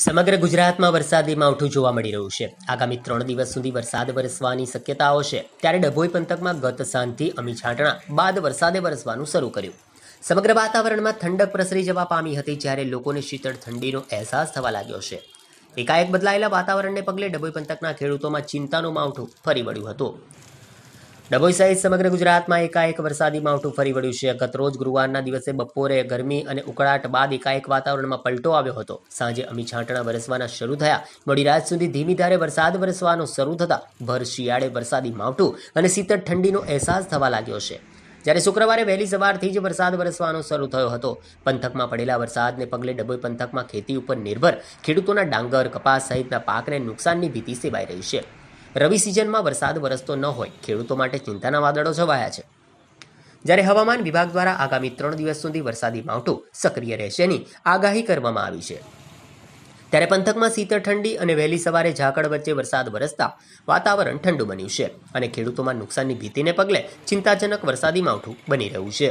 સમગ્ર ગુજરાતમાં વરસાદી માવઠું જોવા મળી રહ્યું છે આગામી ત્રણ દિવસ સુધી વરસાદ વરસવાની શક્યતાઓ છે ત્યારે ડભોઈ પંથકમાં ગત સાંજથી અમી છાંટણા બાદ વરસાદે વરસવાનું શરૂ કર્યું સમગ્ર વાતાવરણમાં ઠંડક પ્રસરી જવા પામી હતી જ્યારે લોકોને શીતળ ઠંડીનો અહેસાસ થવા લાગ્યો છે એકાએક બદલાયેલા વાતાવરણને પગલે ડભોઈ પંથકના ખેડૂતોમાં ચિંતાનું માવઠું ફરી વળ્યું હતું ડભોઈ સહિત સમગ્ર ગુજરાતમાં એકાએક વરસાદી માવઠું ફરી વળ્યું છે ગત રોજ ગુરુવારના દિવસે બપોરે ગરમી અને ઉકળાટ બાદ એકાએક વાતાવરણમાં પલટો આવ્યો હતો સાંજે અમી છાંટણા વરસવાના શરૂ થયા મોડી રાત સુધી ધીમી ધારે વરસાદ વરસવાનો શરૂ થતાં ભર શિયાળે વરસાદી માવઠું અને શીતળ ઠંડીનો અહેસાસ થવા લાગ્યો છે જ્યારે શુક્રવારે વહેલી સવારથી જ વરસાદ વરસવાનો શરૂ થયો હતો પંથકમાં પડેલા વરસાદને પગલે ડભોઈ પંથકમાં ખેતી ઉપર નિર્ભર ખેડૂતોના ડાંગર કપાસ સહિતના પાકને નુકસાનની ભીતિ સેવાઈ રહી છે રવિ સિઝનમાં વરસાદ વરસતો ન હોય ખેડૂતો માટે ચિંતાના વાદળો છવાયા છે જ્યારે હવામાન વિભાગ દ્વારા આગામી ત્રણ દિવસ સુધી વરસાદી માવઠું સક્રિય રહેશે એની આગાહી કરવામાં આવી છે ત્યારે પંથકમાં શીતળ ઠંડી અને વહેલી સવારે ઝાકળ વચ્ચે વરસાદ વરસતા વાતાવરણ ઠંડુ બન્યું છે અને ખેડૂતોમાં નુકસાનની ભીતિને પગલે ચિંતાજનક વરસાદી માવઠું બની રહ્યું છે